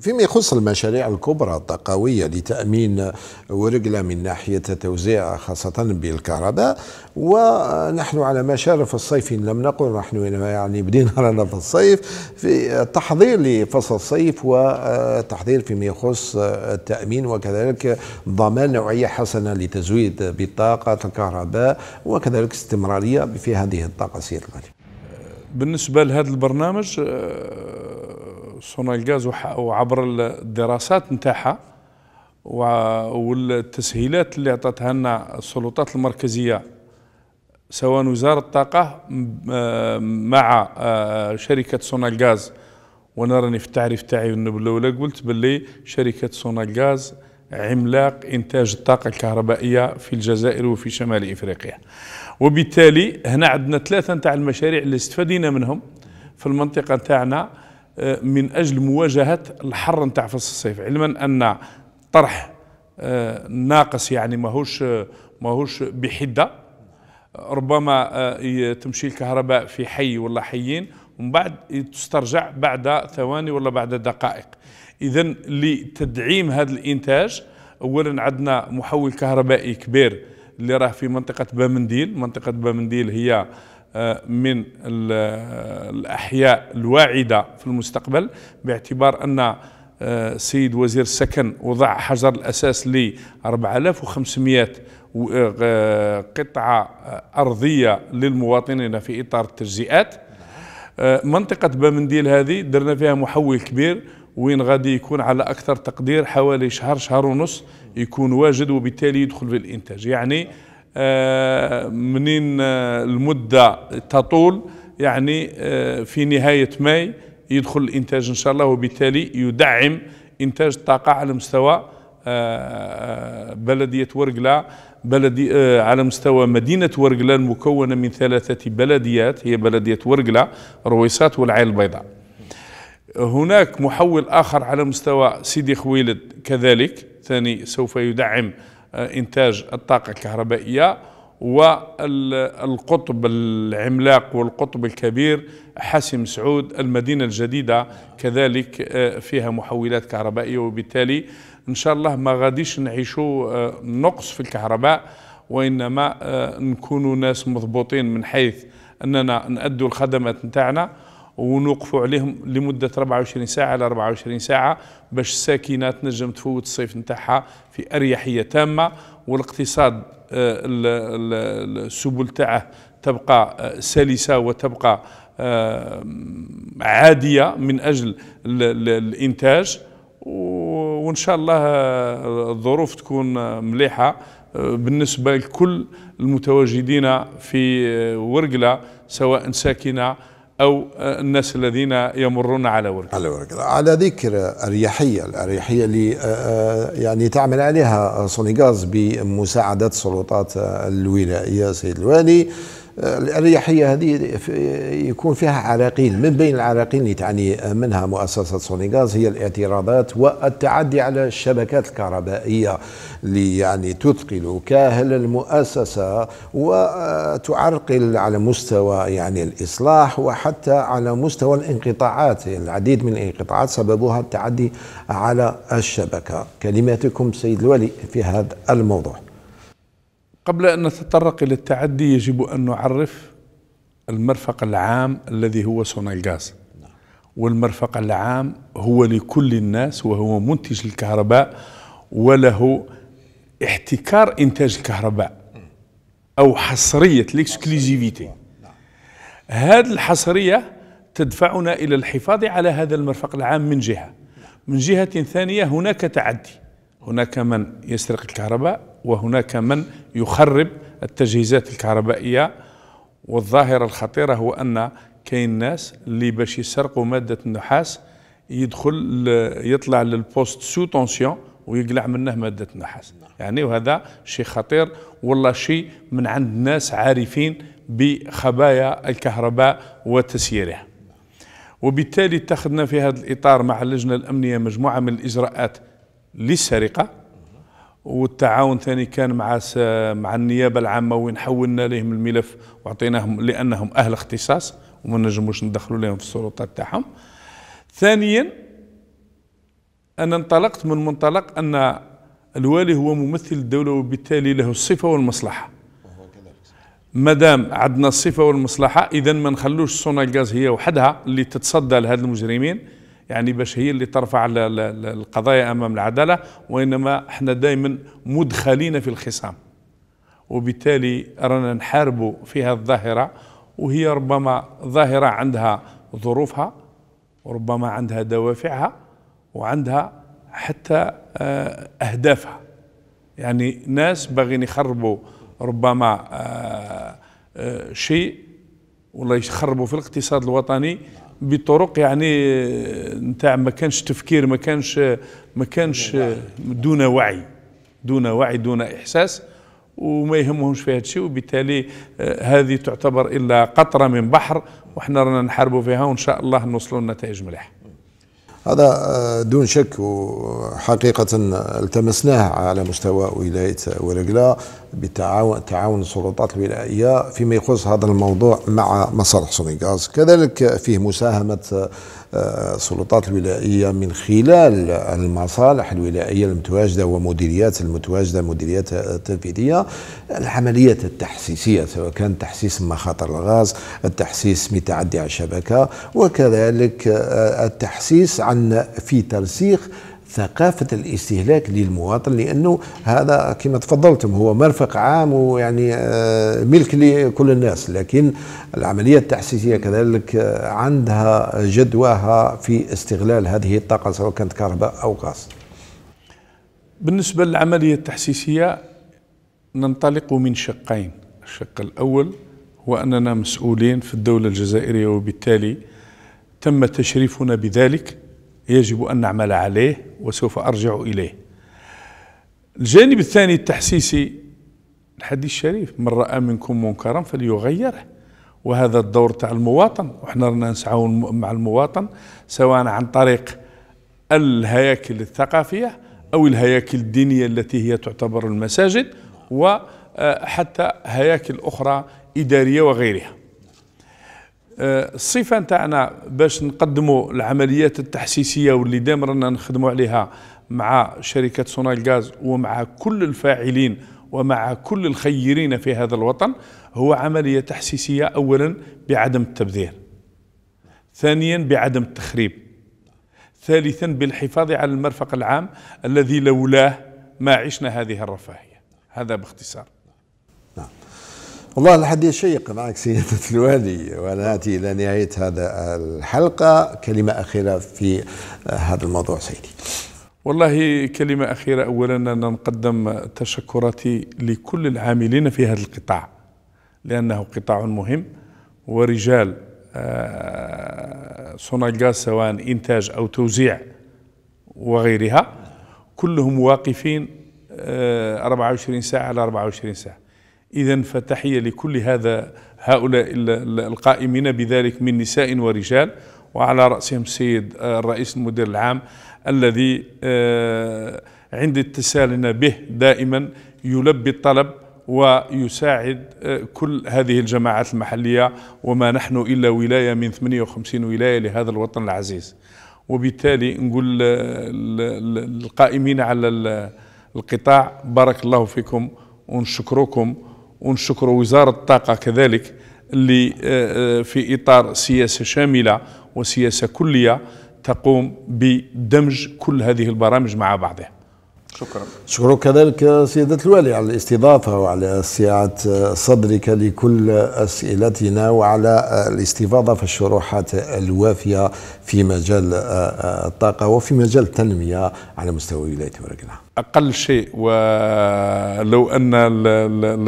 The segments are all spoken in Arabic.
فيما يخص المشاريع الكبرى الطاقوية لتأمين ورقلة من ناحية التوزيع خاصة بالكهرباء ونحن على مشارف الصيف إن لم نقل نحن يعني بدينا رانا في الصيف في التحضير لفصل الصيف وتحضير فيما يخص التأمين وكذلك ضمان نوعية حسنة لتزويد بالطاقة الكهرباء وكذلك استمرارية في هذه الطاقة سيد بالنسبة لهذا البرنامج صنع الغاز وعبر الدراسات نتاعها والتسهيلات اللي عطاتها لنا السلطات المركزيه سواء وزاره الطاقه آه، مع آه، شركه صنع الغاز وانا راني في التعريف تاعي بالاولى قلت باللي شركه صنع الغاز عملاق انتاج الطاقه الكهربائيه في الجزائر وفي شمال افريقيا وبالتالي هنا عندنا ثلاثه نتاع المشاريع اللي استفدينا منهم في المنطقه نتاعنا آه، من أجل مواجهة الحر نتاع فصل الصيف علما أن طرح آه، ناقص يعني ماهوش آه، ماهوش بحدة ربما تمشي الكهرباء في حي ولا حيين ومن بعد تسترجع بعد ثواني ولا بعد دقائق إذا لتدعيم هذا الإنتاج أولا عندنا محول كهربائي كبير اللي راه في منطقة بامنديل منطقة بامنديل هي آه، من الأحياء الواعدة في المستقبل باعتبار أن السيد آه، وزير السكن وضع حجر الأساس ل 4500 آه، قطعة أرضية للمواطنين في إطار التجزئات منطقة بامنديل هذه درنا فيها محول كبير وين غادي يكون على أكثر تقدير حوالي شهر شهر ونص يكون واجد وبالتالي يدخل في الإنتاج يعني آه، منين آه، المدة تطول يعني آه، في نهاية ماي يدخل الإنتاج إن شاء الله وبالتالي يدعم إنتاج الطاقة على مستوى بلدية ورقلة بلدي على مستوى مدينة ورقلة المكونة من ثلاثة بلديات هي بلدية ورقلة رويسات والعين البيضاء هناك محول آخر على مستوى سيدي خويلد كذلك ثاني سوف يدعم آه، إنتاج الطاقة الكهربائية والقطب العملاق والقطب الكبير حاسم سعود المدينة الجديدة كذلك آه، فيها محولات كهربائية وبالتالي إن شاء الله ما غاديش نعيشوا آه، نقص في الكهرباء وإنما نكونوا ناس مضبوطين من حيث أننا نأدوا الخدمات نتاعنا ونوقفوا عليهم لمدة 24 ساعة على 24 ساعة باش الساكنة تنجم تفوت الصيف نتاعها في أريحية تامة والاقتصاد آه، السبل تاعه تبقى آه، سلسة وتبقى آه، عادية من أجل الإنتاج وإن شاء الله الظروف تكون مليحة بالنسبة لكل المتواجدين في ورقلة سواء ساكنة أو الناس الذين يمرون على ورك على ورك على ذكر أريحية الأريحية اللي آه، آه، يعني تعمل عليها سونيغاز بمساعدة سلطات الولائية سيد الوالي الأريحية هذه يكون فيها عراقيل من بين العراقيل اللي تعني منها مؤسسة سونيغاز هي الاعتراضات والتعدي على الشبكات الكهربائية اللي يعني تثقل كاهل المؤسسة وتعرقل على مستوى يعني الإصلاح وحتى على مستوى الانقطاعات العديد من الانقطاعات سببها التعدي على الشبكة كلماتكم سيد الولي في هذا الموضوع قبل أن نتطرق إلى التعدي يجب أن نعرف المرفق العام الذي هو سونالغاز والمرفق العام هو لكل الناس وهو منتج الكهرباء وله احتكار إنتاج الكهرباء أو حصرية الإكسكلوزيفيتي هذه الحصرية تدفعنا إلى الحفاظ على هذا المرفق العام من جهة من جهة ثانية هناك تعدي هناك من يسرق الكهرباء وهناك من يخرب التجهيزات الكهربائية والظاهرة الخطيرة هو أن كاين ناس اللي باش يسرقوا مادة النحاس يدخل يطلع للبوست سو تونسيون ويقلع منه مادة النحاس يعني وهذا شيء خطير والله شيء من عند ناس عارفين بخبايا الكهرباء وتسييرها وبالتالي اتخذنا في هذا الإطار مع اللجنة الأمنية مجموعة من الإجراءات للسرقة والتعاون ثاني كان مع مع النيابه العامه وين حولنا لهم الملف وعطيناهم لانهم اهل اختصاص وما نجموش ندخلوا لهم في السلطات تاعهم ثانيا انا انطلقت من منطلق ان الوالي هو ممثل الدوله وبالتالي له الصفه والمصلحه ما دام عندنا الصفه والمصلحه اذا ما نخلوش صنع الغاز هي وحدها اللي تتصدى لهذ المجرمين يعني باش هي اللي ترفع القضايا امام العداله وانما احنا دائما مدخلين في الخصام وبالتالي رانا نحاربوا في هذه الظاهره وهي ربما ظاهره عندها ظروفها وربما عندها دوافعها وعندها حتى آه، اهدافها يعني ناس باغيين يخربوا ربما آه، آه، شيء ولا يخربوا في الاقتصاد الوطني بطرق يعني نتاع ما كانش تفكير ما كانش ما كانش دون وعي دون وعي دون احساس وما يهمهمش في هذا الشيء وبالتالي آه، هذه تعتبر الا قطره من بحر وحنا رانا نحاربوا فيها وان شاء الله نوصلوا لنتائج مليحه هذا آه، دون شك وحقيقة التمسناه على مستوى ولاية ورقلة بالتعاون تعاون السلطات الولائية فيما يخص هذا الموضوع مع مصالح سونيغاز كذلك فيه مساهمة السلطات الولائية من خلال المصالح الولائية المتواجدة ومديريات المتواجدة مديريات التنفيذية العمليات التحسيسية سواء كان تحسيس مخاطر الغاز التحسيس متعدي على الشبكة وكذلك آه، التحسيس عن في ترسيخ ثقافة الاستهلاك للمواطن لأنه هذا كما تفضلتم هو مرفق عام ويعني آه، ملك لكل الناس لكن العملية التحسيسية كذلك آه، عندها جدواها في استغلال هذه الطاقة سواء كانت كهرباء أو غاز بالنسبة للعملية التحسيسية ننطلق من شقين الشق الأول هو أننا مسؤولين في الدولة الجزائرية وبالتالي تم تشريفنا بذلك يجب أن نعمل عليه وسوف أرجع إليه الجانب الثاني التحسيسي الحديث الشريف من رأى منكم منكرا فليغيره وهذا الدور تاع المواطن وحنا رانا نسعوا مع المواطن سواء عن طريق الهياكل الثقافية أو الهياكل الدينية التي هي تعتبر المساجد وحتى هياكل أخرى إدارية وغيرها الصفه نتاعنا باش نقدموا العمليات التحسيسيه واللي دائما رانا نخدموا عليها مع شركه صنع الغاز ومع كل الفاعلين ومع كل الخيرين في هذا الوطن هو عمليه تحسيسيه اولا بعدم التبذير ثانيا بعدم التخريب ثالثا بالحفاظ على المرفق العام الذي لولاه ما عشنا هذه الرفاهيه هذا باختصار والله الحديث شيق معك سيدة الوالي ونأتي إلى نهاية هذا الحلقة كلمة أخيرة في هذا الموضوع سيدي والله كلمة أخيرة أولا أن نقدم تشكراتي لكل العاملين في هذا القطاع لأنه قطاع مهم ورجال آه، صناقة سواء إنتاج أو توزيع وغيرها كلهم واقفين 24 آه، ساعة على 24 ساعة إذا فتحية لكل هذا هؤلاء القائمين بذلك من نساء ورجال وعلى رأسهم السيد آه، الرئيس المدير العام الذي آه، عند اتصالنا به دائما يلبي الطلب ويساعد آه، كل هذه الجماعات المحلية وما نحن إلا ولاية من 58 ولاية لهذا الوطن العزيز وبالتالي نقول القائمين على القطاع بارك الله فيكم ونشكركم ونشكر وزارة الطاقة كذلك اللي آه، آه، في إطار سياسة شاملة وسياسة كلية تقوم بدمج كل هذه البرامج مع بعضها شكرا شكرا كذلك سيادة الوالي على الاستضافة وعلى سعة صدرك لكل أسئلتنا وعلى الاستفاضة في الشروحات الوافية في مجال آه، الطاقة وفي مجال التنمية على مستوى ولاية ورقنا اقل شيء ولو ان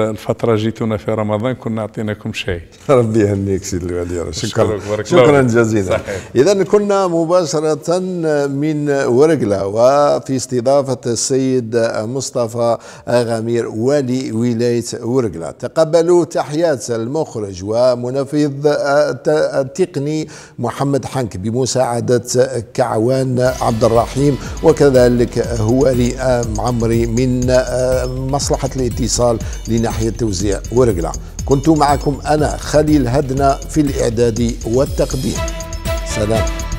الفتره جيتونا في رمضان كنا اعطيناكم شيء ربي يهنيك سيدي الوالي شكرا شكرا جزيلا اذا كنا مباشره من ورقله وفي استضافه السيد مصطفى غمير والي ولايه ورقله تقبلوا تحيات المخرج ومنفذ التقني محمد حنك بمساعده كعوان عبد الرحيم وكذلك هواري معمري من آه، مصلحة الاتصال لناحية توزيع ورقلة كنت معكم أنا خليل هدنا في الإعداد والتقديم سلام